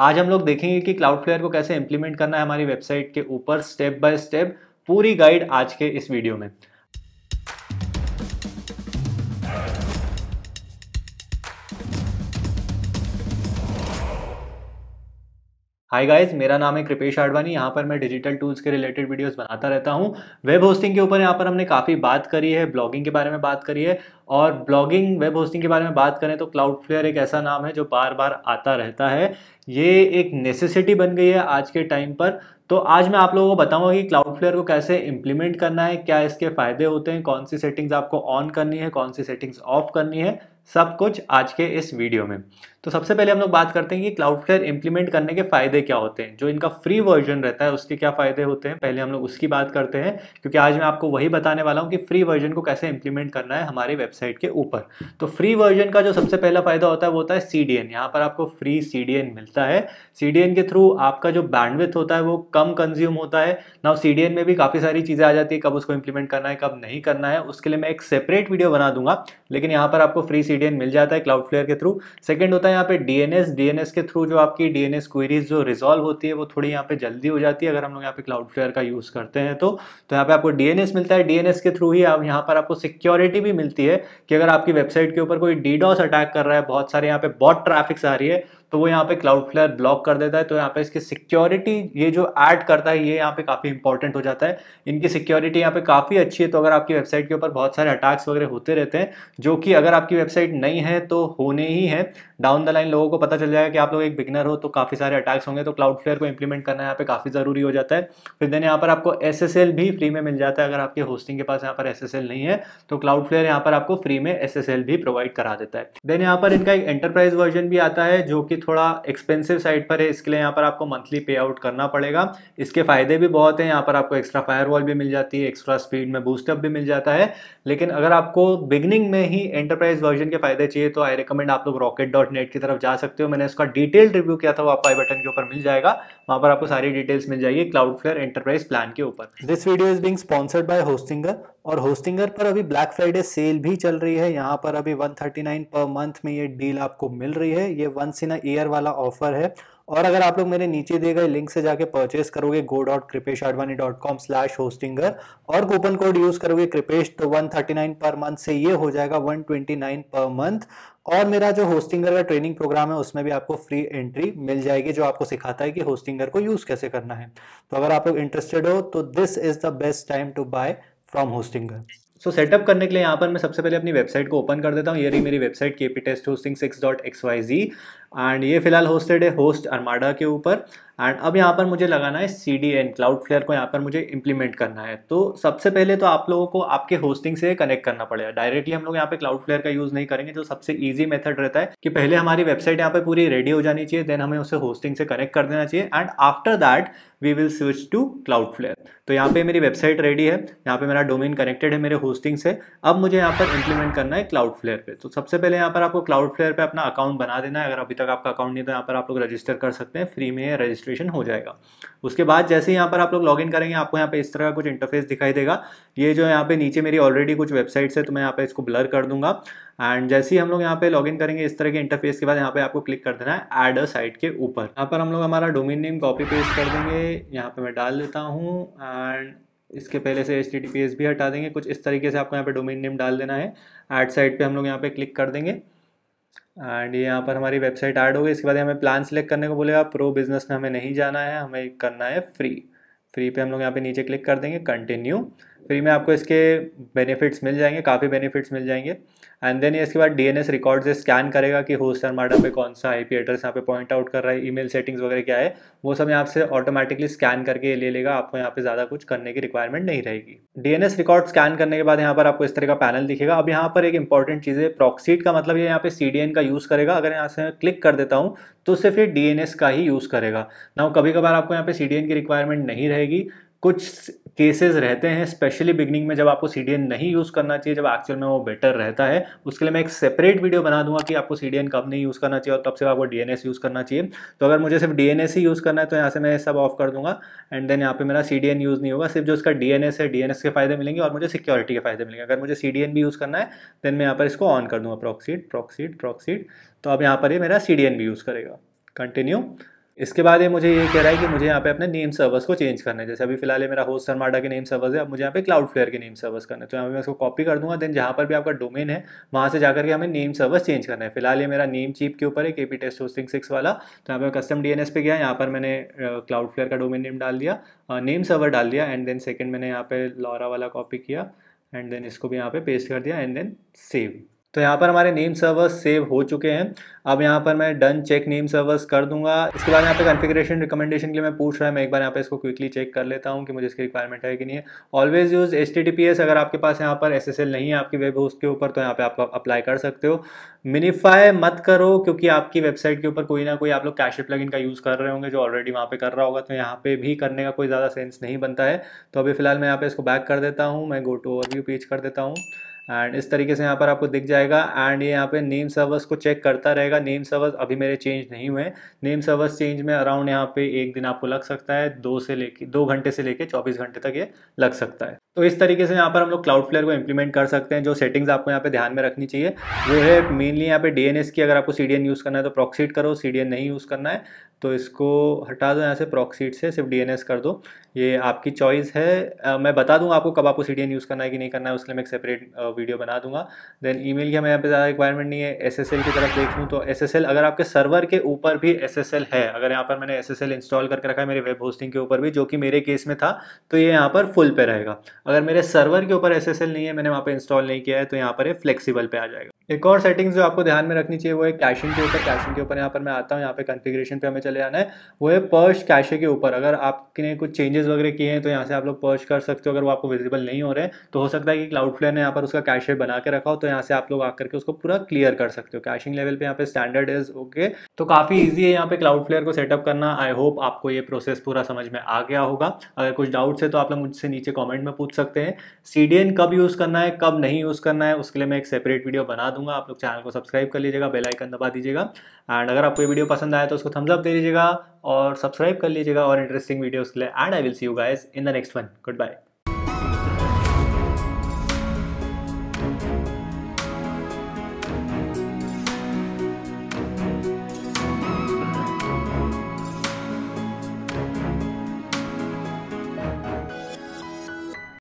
आज हम लोग देखेंगे कि क्लाउड फ्लेयर को कैसे इंप्लीमेंट करना है हमारी वेबसाइट के ऊपर स्टेप बाय स्टेप पूरी गाइड आज के इस वीडियो में हाय गाइज मेरा नाम है कृपेश आडवाणी यहाँ पर मैं डिजिटल टूल्स के रिलेटेड वीडियोस बनाता रहता हूँ वेब होस्टिंग के ऊपर यहाँ पर हमने काफ़ी बात करी है ब्लॉगिंग के बारे में बात करी है और ब्लॉगिंग वेब होस्टिंग के बारे में बात करें तो क्लाउड फ्लेयर एक ऐसा नाम है जो बार बार आता रहता है ये एक नेसेसिटी बन गई है आज के टाइम पर तो आज मैं आप लोगों को बताऊंगा कि क्लाउड फ्लेयर को कैसे इम्प्लीमेंट करना है क्या इसके फ़ायदे होते हैं कौन सी सेटिंग्स आपको ऑन करनी है कौन सी सेटिंग्स ऑफ करनी है सब कुछ आज के इस वीडियो में तो सबसे पहले हम लोग बात करते हैं कि क्लाउडफेयर इंप्लीमेंट करने के फायदे क्या होते हैं जो इनका फ्री वर्जन रहता है उसके क्या फायदे होते हैं पहले हम लोग उसकी बात करते हैं क्योंकि आज मैं आपको वही बताने वाला हूं कि फ्री वर्जन को कैसे इंप्लीमेंट करना है हमारे वेबसाइट के ऊपर तो फ्री वर्जन का जो सबसे पहला फायदा होता है वो होता है सी डी यहाँ पर आपको फ्री सी मिलता है सी के थ्रू आपका जो बैंडविथ होता है वो कम कंज्यूम होता है ना सी में भी काफ़ी सारी चीज़ें आ जाती है कब उसको इंप्लीमेंट करना है कब नहीं करना है उसके लिए मैं एक सेपरेट वीडियो बना दूंगा लेकिन यहाँ पर आपको फ्री सी टीडीएन मिल जाता है क्लाउड फ्लेयर के थ्रू सेकंड होता है यहाँ पे डीएनएस डीएनएस के थ्रू जो आपकी डीएनएस क्वेरीज जो रिजॉल्व होती है वो थोड़ी यहाँ पे जल्दी हो जाती है अगर हम लोग यहाँ पे क्लाउड फ्लेयर का यूज़ करते हैं तो तो यहाँ पे आपको डीएनएस मिलता है डीएनएस के थ्रू ही आप यहाँ पर आपको सिक्योरिटी भी मिलती है कि अगर आपकी वेबसाइट के ऊपर कोई डीडॉस अटैक कर रहा है बहुत सारे यहाँ पे बॉट ट्रैफिक्स आ रही है तो वो यहाँ पे क्लाउड फ्लेयर ब्लॉक कर देता है तो यहाँ पे इसकी सिक्योरिटी ये जो ऐड करता है ये यहाँ पे काफ़ी इंपॉर्टेंट हो जाता है इनकी सिक्योरिटी यहाँ पे काफ़ी अच्छी है तो अगर आपकी वेबसाइट के ऊपर बहुत सारे अटैक्स वगैरह होते रहते हैं जो कि अगर आपकी वेबसाइट नहीं है तो होने ही है डाउन द लाइन लोगों को पता चल जाएगा कि आप लोग एक बिगनर हो तो काफ़ी सारे अटैक्स होंगे तो क्लाउड फ्लेयर को इंप्लीमेंट करना यहाँ पे काफ़ी ज़रूरी हो जाता है फिर देन यहाँ पर आपको एस भी फ्री में मिल जाता है अगर आपके होस्टिंग के पास यहाँ पर एस नहीं है तो क्लाउड फ्लेयर यहाँ पर आपको फ्री में एस भी प्रोवाइड करा देता है देन यहाँ पर इनका एक एंटरप्राइज वर्जन भी आता है जो कि थोड़ा एक्सपेंसिव साइड पर है इसके लिए यहाँ पर आपको मंथली पे आउट करना पड़ेगा इसके फ़ायदे भी बहुत हैं यहाँ पर आपको एक्स्ट्रा फायरवॉल भी मिल जाती है एक्स्ट्रा स्पीड में बूस्टअप भी मिल जाता है लेकिन अगर आपको बिगनिंग में ही एंटरप्राइज वर्जन के फ़ायदे चाहिए तो आई रिकमेंड आप लोग रॉकेट की तरफ जा सकते हो मैंने उसका डिटेल रिव्यू किया था वो आपको आई बटन के ऊपर मिल जाएगा वहाँ पर आपको सारी डिटेल्स मिल जाएगी क्लाउड फ्लेयर एंटरप्राइज प्लान के ऊपर this video is being sponsored by hosting और होस्टिंगर पर अभी ब्लैक फ्राइडे सेल भी चल रही है यहाँ पर अभी 139 पर मंथ में ये डील आपको मिल रही है ये वंस इन ईयर वाला ऑफर है और अगर आप लोग मेरे नीचे दिए गए लिंक से जाके परचेस करोगे go dot Kripesh Advani dot com slash Hostinger और कूपन कोड यूज करोगे कृपेश तो 139 पर मंथ से ये हो जाएगा 129 पर मंथ और मेरा जो होस्टिंगर का ट्रेनिंग प्रोग्राम है उसमें भी आपको फ्री एंट्री मिल जाएगी जो आपको सिखाता है कि होस्टिंगर को यूज कैसे करना है तो अगर आप लोग इंटरेस्टेड हो तो this is the best time to buy from hosting so so, setup करने के लिए यहाँ पर मैं सबसे पहले अपनी वेबसाइट को ओपन कर देता हूँ ये रही मेरी वेबसाइट के P test hosting six dot X Y Z and ये फिलहाल होस्टेड है होस्ट अरमाडा के ऊपर एंड अब यहाँ पर मुझे लगाना है C D N Cloudflare को यहाँ पर मुझे इंप्लीमेंट करना है तो सबसे पहले तो आप लोगों को आपके होस्टिंग से कनेक्ट करना पड़ेगा डायरेक्टली हम लोग यहाँ पे क्लाउड फ्लेयर का यूज़ नहीं करेंगे जो सबसे ईजी मेथड रहता है कि पहले हमारी वेबसाइट यहाँ पर पूरी रेडी हो जानी चाहिए देन हमें उसे होस्टिंग से कनेक्ट कर देना चाहिए and after that we will switch to Cloudflare तो यहाँ पर मेरी वेबसाइट रेडी है यहाँ पे मेरा डोमेन कनेक्टेड है मेरे होस्टिंग से अब मुझे यहाँ पर इंप्लीमेंट करना है क्लाउड फ्लेयर पर तो सबसे पहले यहाँ पर आपको क्लाउड फ्लेयर पर अपना अकाउंट बना देना है अगर अभी तक आपका अकाउंट नहीं था तो यहाँ पर आप लोग रजिस्टर कर सकते हैं फ्री में रजिस्ट्रेशन हो जाएगा उसके बाद जैसे यहाँ पर आप लोग लॉगिन करेंगे आपको यहाँ पे इस तरह का कुछ इंटरफेस दिखाई देगा ये जो यहाँ पे नीचे मेरी ऑलरेडी कुछ वेबसाइट्स है तो मैं यहाँ पे इसको ब्लर कर दूंगा एंड जैसे ही हम लोग यहाँ पे लॉगिन करेंगे इस तरह के इंटरफेस के बाद यहाँ पे आपको क्लिक कर देना है एड अ साइट के ऊपर यहाँ पर हम लोग हमारा डोमिन नेम कॉपी पेस्ट कर देंगे यहाँ पे मैं डाल देता हूँ एंड इसके पहले से एच भी हटा देंगे कुछ इस तरीके से आपको यहाँ पे डोमेन नेम डाल देना है एड साइट पे हम लोग यहाँ पे क्लिक कर देंगे एंड ये यहाँ पर हमारी वेबसाइट ऐड हो गई इसके बाद हमें प्लान सेलेक्ट करने को बोलेगा प्रो बिजनेस में हमें नहीं जाना है हमें करना है फ्री फ्री पे हम लोग यहाँ पे नीचे क्लिक कर देंगे कंटिन्यू फ्री तो में आपको इसके बेनिफिट्स मिल जाएंगे काफ़ी बेनिफिट्स मिल जाएंगे एंड देन ये इसके बाद डीएनएस रिकॉर्ड से स्कैन करेगा कि होस्ट माडा पे कौन सा आईपी एड्रेस यहाँ पे पॉइंट आउट कर रहा है ईमेल सेटिंग्स वगैरह क्या है वो सब यहाँ से ऑटोमेटिकली स्कैन करके ले लेगा आपको यहाँ पे ज़्यादा कुछ करने की रिक्वायरमेंट नहीं रहेगी डीएनएस रिकॉर्ड स्कैन करने के बाद यहाँ पर आपको इस तरह का पैनल दिखेगा अब यहाँ पर एक इंपॉर्टेंट चीज़ है प्रॉक्सीट का मतलब ये यहाँ पे सी का यूज़ करेगा अगर यहाँ से क्लिक कर देता हूँ तो सिर्फ ये डी का ही यूज़ करेगा ना कभी कभार आपको यहाँ पे सी की रिक्वायरमेंट नहीं रहेगी कुछ केसेस रहते हैं स्पेशली बिगनिंग में जब आपको सी नहीं यूज़ करना चाहिए जब एक्चुअल में वो बेटर रहता है उसके लिए मैं एक सेपरेट वीडियो बना दूंगा कि आपको सी कब नहीं यूज़ करना चाहिए और तब से आपको डी यूज़ करना चाहिए तो अगर मुझे सिर्फ डी ही यूज़ करना है तो यहाँ से मैं सब ऑफ कर दूंगा एंड देन यहाँ पे मेरा सी यूज़ नहीं होगा सिर्फ जो उसका डी है डी के फायदे मिलेंगे और मुझे सिक्योरिटी के फायदे मिलेंगे अगर मुझे सी भी यूज़ करना है देन मैं यहाँ पर इसको ऑन कर दूँगा प्रोक्सीड प्रोक्सीड प्रोक्सीड तो अब यहाँ पर ये मेरा सी भी यूज़ करेगा कंटिन्यू इसके बाद ये मुझे ये कह रहा है कि मुझे यहाँ पे अपने नेम सर्वर्स को चेंज करना है जैसे अभी फिलहाल मेरा होस्ट सरमाडा के नेम सर्वर्स है अब मुझे यहाँ पे क्लाउड फ्लेयर के नेम सर्वर्स करना है तो यहाँ पे मैं इसको कॉपी कर दूंगा देन जहाँ पर भी आपका डोमेन है वहाँ से जाकर के हमें नेम सर्वर्स चेंज करना है फिलहाल ये मेरा नेम चीप के ऊपर है के पी टेस्ट होस्टिंग सिक्स वाला तो यहाँ पे कस्टम डी पे गया यहाँ पर मैंने क्लाउड फ्लेयर का डोमेन नेम डाल दिया नेम सर्वर डाल दिया एंड देन सेकेंड मैंने यहाँ पे लॉरा वाला कॉपी किया एंड देन इसको भी यहाँ पे पेस्ट कर दिया एंड देन सेव तो यहाँ पर हमारे नेम सर्वर्स सेव हो चुके हैं अब यहाँ पर मैं डन चेक नेम सर्वर्स कर दूंगा इसके बाद यहाँ पे कॉन्फ़िगरेशन रिकमेंडेशन के लिए मैं पूछ रहा है मैं एक बार यहाँ पे इसको क्विकली चेक कर लेता हूँ कि मुझे इसकी रिक्वायरमेंट है कि नहीं है ऑलवेज यूज़ एच अगर आपके पास यहाँ पर एस नहीं है आपकी वेब होस्ट के ऊपर तो यहाँ पर आप अप्लाई कर सकते हो मिनीफाई मत करो क्योंकि आपकी वेबसाइट के ऊपर कोई ना कोई आप लोग कैशे प्लगइन का यूज़ कर रहे होंगे जो ऑलरेडी वहाँ पर कर रहा होगा तो यहाँ पे भी करने का कोई ज़्यादा सेंस नहीं बनता है तो अभी फिलहाल मैं यहाँ पे इसको बैक कर देता हूँ मैं गो टू ओवरव्यू पेज कर देता हूँ एंड इस तरीके से यहाँ पर आपको दिख जाएगा एंड ये यहाँ पे नेम सर्वर्स को चेक करता रहेगा नेम सर्वर्स अभी मेरे चेंज नहीं हुए नेम सर्वर्स चेंज में अराउंड यहाँ पे एक दिन आपको लग सकता है दो से लेके दो घंटे से लेके चौबीस घंटे तक ये लग सकता है तो इस तरीके से यहाँ पर हम लोग क्लाउड फ्लेयर को इम्प्लीमेंट कर सकते हैं जो सेटिंग्स आपको यहाँ पे ध्यान में रखनी चाहिए वो है मेनली यहाँ पे डीएनएस की अगर आपको सीडीएन यूज़ करना है तो प्रोक्सीड करो सीडीएन नहीं यूज़ करना है तो इसको हटा दो यहाँ से प्रॉक्सीट से सिर्फ डीएनएस कर दो ये आपकी चॉइस है आ, मैं बता दूंगा आपको कब आपको सी यूज़ करना है कि नहीं करना है उसके लिए मैं एक सेपरेट वीडियो बना दूंगा देन मेल की हमें यहाँ पे ज़्यादा रिक्वायरमेंट नहीं है एस की तरफ देख लूँ तो एस अगर आपके सर्वर के ऊपर भी एस है अगर यहाँ पर मैंने एस इंस्टॉल करके रखा है मेरे वेब होस्टिंग के ऊपर भी जो कि मेरे केस में था तो ये यहाँ पर फुल पे रहेगा अगर मेरे सर्वर के ऊपर एस नहीं है मैंने वहाँ पर इंस्टॉल नहीं किया है तो यहाँ पर ये फ्लेक्सीबल पर आ जाएगा एक और सेटिंग्स जो आपको ध्यान में रखनी चाहिए वो है कैशिंग के ऊपर कैशिंग के ऊपर यहाँ पर मैं आता हूँ यहाँ पे कॉन्फ़िगरेशन पे हमें चले जाना है वो है पर्श कैशे के ऊपर अगर आपने कुछ चेंजेस वगैरह किए हैं तो यहाँ से आप लोग पर्श कर सकते हो अगर वो आपको विजिबल नहीं हो रहे हैं तो हो सकता है कि क्लाउड फ्लेयर ने यहाँ पर उसका कैशे बना के रखा हो तो यहाँ से आप लोग आकर के उसको पूरा क्लियर कर सकते हो कैशिंग लेवल पर यहाँ पे स्टैंडर्ड इज ओके तो काफ़ी ईजी है यहाँ पे क्लाउड फ्लेयर को सेटअप करना आई होप आपको ये प्रोसेस पूरा समझ में आ गया होगा अगर कुछ डाउट्स है तो आप लोग मुझसे नीचे कॉमेंट में पूछ सकते हैं सी कब यूज़ करना है कब नहीं यूज़ करना है उसके लिए मैं एक सेपरेट वीडियो बना दूँ दूंगा आप लोग चैनल को सब्सक्राइब कर लीजिएगा बेल आइकन दबा दीजिएगा एंड अगर आपको ये वीडियो पसंद आया तो उसको थम्स अप दे दीजिएगा और सब्सक्राइब कर लीजिएगा और इंटरेस्टिंग वीडियोस के लिए and I will see you guys in the next one good bye